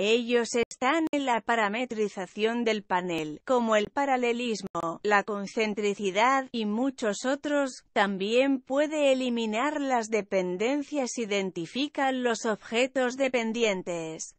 Ellos están en la parametrización del panel, como el paralelismo, la concentricidad, y muchos otros. También puede eliminar las dependencias. Identifican los objetos dependientes.